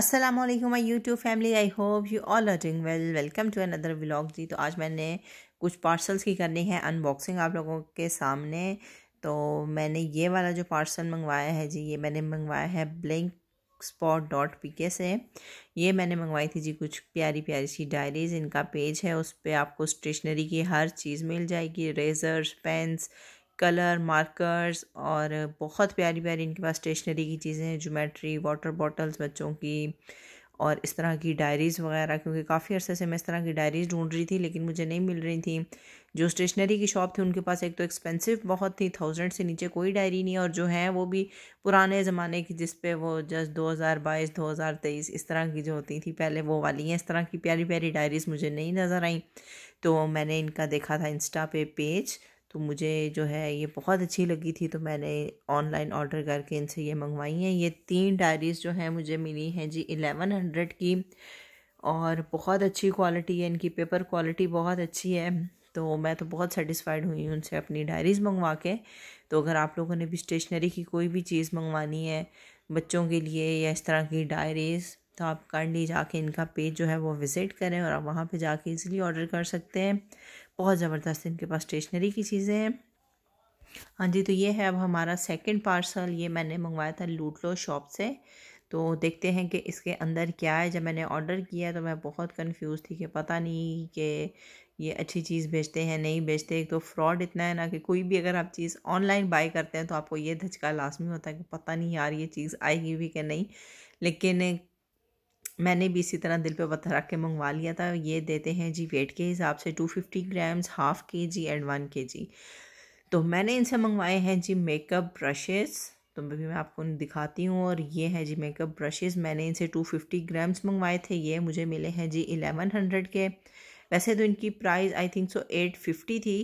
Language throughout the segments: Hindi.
Aslam my YouTube family I hope you all are doing well welcome to another vlog जी तो आज मैंने कुछ पार्सल्स की करनी है अनबॉक्सिंग आप लोगों के सामने तो मैंने ये वाला जो पार्सल मंगवाया है जी ये मैंने मंगवाया है ब्लैंक स्पॉट डॉट पी के से ये मैंने मंगवाई थी जी कुछ प्यारी प्यारी सी डायरीज़ इनका पेज है उस पर आपको स्टेशनरी की हर चीज़ मिल जाएगी रेजर्स पेन्स कलर मार्कर्स और बहुत प्यारी प्यारी इनके पास स्टेशनरी की चीज़ें हैं जोमेट्री वाटर बॉटल्स बच्चों की और इस तरह की डायरीज़ वगैरह क्योंकि काफ़ी अर्से से मैं इस तरह की डायरीज़ ढूंढ रही थी लेकिन मुझे नहीं मिल रही थी जो स्टेशनरी की शॉप थी उनके पास एक तो एक्सपेंसिव बहुत थी थाउजेंड से नीचे कोई डायरी नहीं और जो है वो भी पुराने ज़माने की जिस पे वो जस्ट 2022 2023 इस तरह की जो होती थी पहले वो वाली हैं इस तरह की प्यारी प्यारी डायरीज़ मुझे नहीं नज़र आई तो मैंने इनका देखा था इंस्टा पे पेज तो मुझे जो है ये बहुत अच्छी लगी थी तो मैंने ऑनलाइन ऑर्डर करके इनसे ये मंगवाई हैं ये तीन डायरीज़ जो हैं मुझे मिली हैं जी एलेवन हंड्रेड की और बहुत अच्छी क्वालिटी है इनकी पेपर क्वालिटी बहुत अच्छी है तो मैं तो बहुत सेटिस्फाइड हुई हूँ उनसे अपनी डायरीज़ मंगवा के तो अगर आप लोगों ने भी स्टेशनरी की कोई भी चीज़ मंगवानी है बच्चों के लिए या इस तरह की डायरीज़ तो आप काइंडली जाके इनका पेज जो है वो विज़िट करें और आप वहाँ पे जाके इजीली ऑर्डर कर सकते हैं बहुत ज़बरदस्त इनके पास स्टेशनरी की चीज़ें हैं हाँ जी तो ये है अब हमारा सेकंड पार्सल ये मैंने मंगवाया था लूटलो शॉप से तो देखते हैं कि इसके अंदर क्या है जब मैंने ऑर्डर किया तो मैं बहुत कंफ्यूज थी कि पता नहीं कि ये अच्छी चीज़ बेचते हैं नहीं बेचते तो फ्रॉड इतना है ना कि कोई भी अगर आप चीज़ ऑनलाइन बाई करते हैं तो आपको ये धचका लाजमी होता है कि पता नहीं यार ये चीज़ आएगी भी कि नहीं लेकिन मैंने भी इसी तरह दिल पे पत्थर रख के मंगवा लिया था ये देते हैं जी वेट के हिसाब से टू फिफ्टी ग्राम्स हाफ़ के जी एंड वन के जी तो मैंने इनसे मंगवाए हैं जी मेकअप ब्रशेस तो भी मैं आपको दिखाती हूँ और ये है जी मेकअप ब्रशेस मैंने इनसे टू फिफ्टी ग्राम्स मंगवाए थे ये मुझे मिले हैं जी एलेवन हंड्रेड के वैसे तो इनकी price I think so eight fifty थी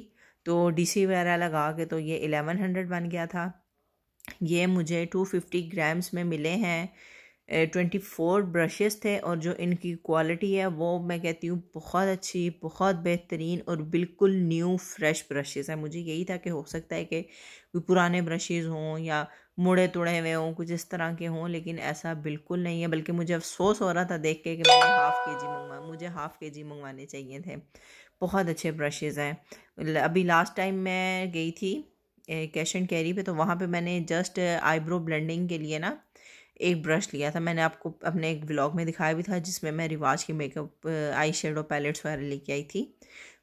तो डी सी वगैरह लगा के तो ये एलेवन हंड्रेड बन गया था ये मुझे टू फिफ्टी ग्राम्स में मिले हैं ट्वेंटी फोर ब्रशेस थे और जो इनकी क्वालिटी है वो मैं कहती हूँ बहुत अच्छी बहुत बेहतरीन और बिल्कुल न्यू फ्रेश ब्रशेस हैं मुझे यही था कि हो सकता है कि कोई पुराने ब्रशेज़ हों या मुड़े तुड़े हुए हों कुछ इस तरह के हों लेकिन ऐसा बिल्कुल नहीं है बल्कि मुझे अफसोस हो रहा था देख के कि मैंने हाफ़ के जी मंगवा मुझे हाफ़ के जी मंगवाने चाहिए थे बहुत अच्छे ब्रशेज़ हैं अभी लास्ट टाइम मैं गई थी कैश एंड कैरी पे तो वहाँ पे मैंने जस्ट आईब्रो ब्लेंडिंग के लिए ना एक ब्रश लिया था मैंने आपको अपने एक ब्लॉग में दिखाया भी था जिसमें मैं रिवाज की मेकअप आई शेडो पैलेट्स वगैरह लेके आई थी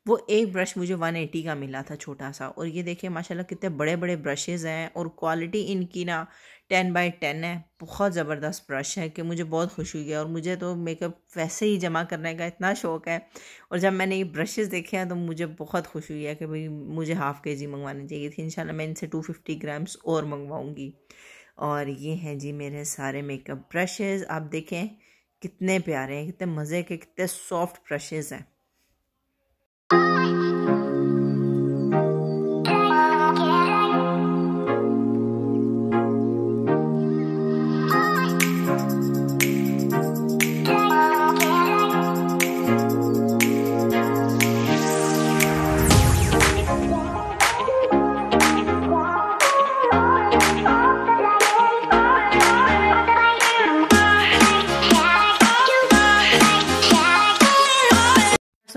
वो एक ब्रश मुझे वन एटी का मिला था छोटा सा और ये देखिए माशाल्लाह कितने बड़े बड़े ब्रशेज़ हैं और क्वालिटी इनकी ना टेन बाई टेन है बहुत ज़बरदस्त ब्रश है कि मुझे बहुत खुशी हुई है और मुझे तो मेकअप वैसे ही जमा करने का इतना शौक है और जब मैंने ये ब्रशेज़ देखे हैं तो मुझे बहुत खुशी हुई है कि भाई मुझे हाफ़ के जी मंगवानी चाहिए थी इन मैं इनसे टू फिफ्टी ग्राम्स और मंगवाऊँगी और ये हैं जी मेरे सारे मेकअप ब्रशेज़ आप देखें कितने प्यारे हैं कितने मज़े के कितने सॉफ्ट ब्रशेज़ हैं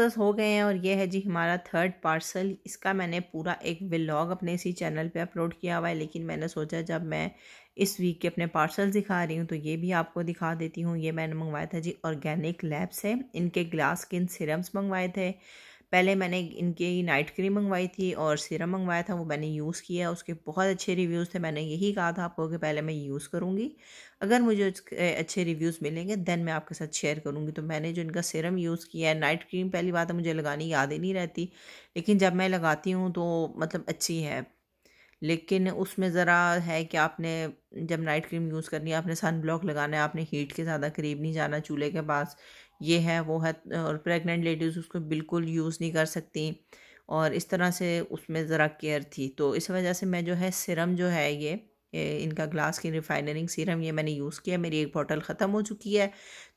ऑर्डर्स हो गए हैं और ये है जी हमारा थर्ड पार्सल इसका मैंने पूरा एक व्लॉग अपने इसी चैनल पे अपलोड किया हुआ है लेकिन मैंने सोचा जब मैं इस वीक के अपने पार्सल दिखा रही हूँ तो ये भी आपको दिखा देती हूँ ये मैंने मंगवाया था जी ऑर्गेनिक लैब्स है इनके ग्लास स्किन सिरम्स मंगवाए थे पहले मैंने इनकी नाइट क्रीम मंगवाई थी और सीरम मंगवाया था वो मैंने यूज़ किया उसके बहुत अच्छे रिव्यूज़ थे मैंने यही कहा था आपको कि पहले मैं यूज़ करूँगी अगर मुझे अच्छे रिव्यूज़ मिलेंगे देन मैं आपके साथ शेयर करूँगी तो मैंने जो इनका सीरम यूज़ किया है नाइट क्रीम पहली बात है तो मुझे लगानी याद ही नहीं रहती लेकिन जब मैं लगाती हूँ तो मतलब अच्छी है लेकिन उसमें ज़रा है कि आपने जब नाइट क्रीम यूज़ करनी है आपने सन ब्लॉक लगाना है आपने हीट के ज़्यादा करीब नहीं जाना चूल्हे के पास ये है वो है और प्रेग्नेंट लेडीज़ उसको बिल्कुल यूज़ नहीं कर सकती और इस तरह से उसमें ज़रा केयर थी तो इस वजह से मैं जो है सिरम जो है ये इनका ग्लास की रिफाइनरिंग सीरम ये मैंने यूज़ किया मेरी एक बॉटल ख़त्म हो चुकी है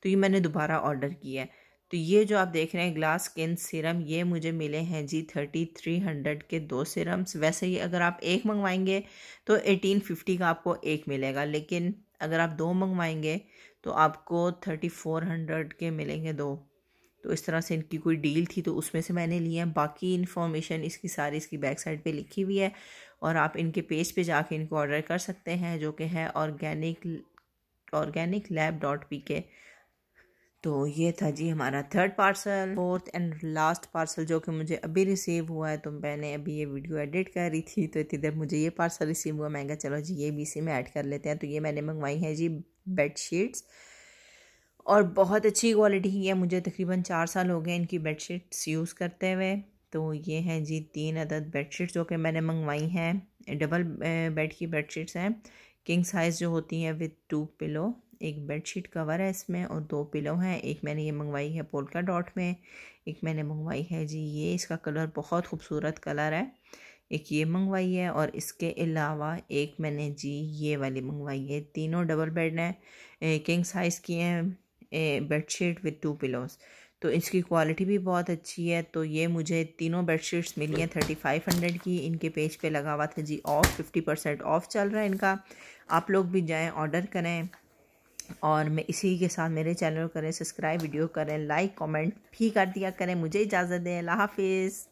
तो ये मैंने दोबारा ऑर्डर किया है तो ये जो आप देख रहे हैं ग्लास स्किन सीरम ये मुझे मिले हैं जी थर्टी थ्री हंड्रेड के दो सीरम्स वैसे ही अगर आप एक मंगवाएंगे तो एटीन फिफ्टी का आपको एक मिलेगा लेकिन अगर आप दो मंगवाएंगे तो आपको थर्टी फोर हंड्रेड के मिलेंगे दो तो इस तरह से इनकी कोई डील थी तो उसमें से मैंने लिए हैं बाकी इन्फॉर्मेशन इसकी सारी इसकी बैक साइड पे लिखी हुई है और आप इनके पेज पे जाके इनको ऑर्डर कर सकते हैं जो कि है organic organic lab dot P K तो ये था जी हमारा third parcel fourth and last parcel जो कि मुझे अभी रिसीव हुआ है तो मैंने अभी ये वीडियो एडिट कर रही थी तो इतनी देर मुझे ये पार्सल रिसीव हुआ मैं चलो जी ये भी इसी में ऐड कर लेते हैं तो ये मैंने मंगवाई है जी बेड शीट्स और बहुत अच्छी क्वालिटी की है मुझे तकरीबन चार साल हो गए इनकी बेड शीट्स यूज़ करते हुए तो ये हैं जी तीन अदद बेड शीट्स जो कि मैंने मंगवाई हैं डबल बेड की बेड शीट्स हैं किंग साइज़ जो होती हैं विद टू पिलो एक बेड शीट कवर है इसमें और दो पिलो हैं एक मैंने ये मंगवाई है पोलका डॉट में एक मैंने मंगवाई है जी ये इसका कलर बहुत खूबसूरत कलर है एक ये मंगवाई है और इसके अलावा एक मैंने जी ये वाली मंगवाई है तीनों डबल बेड हैं किंग साइज़ की हैं बेडशीट विद टू पिलोज़ तो इसकी क्वालिटी भी बहुत अच्छी है तो ये मुझे तीनों बेडशीट्स मिली हैं थर्टी फाइव हंड्रेड की इनके पेज पे लगा हुआ था जी ऑफ फिफ्टी परसेंट ऑफ चल रहा है इनका आप लोग भी जाएं ऑर्डर करें और मैं इसी के साथ मेरे चैनल करें सब्सक्राइब वीडियो करें लाइक कमेंट भी कर दिया करें मुझे इजाज़त दें अल्लाह हाफिज़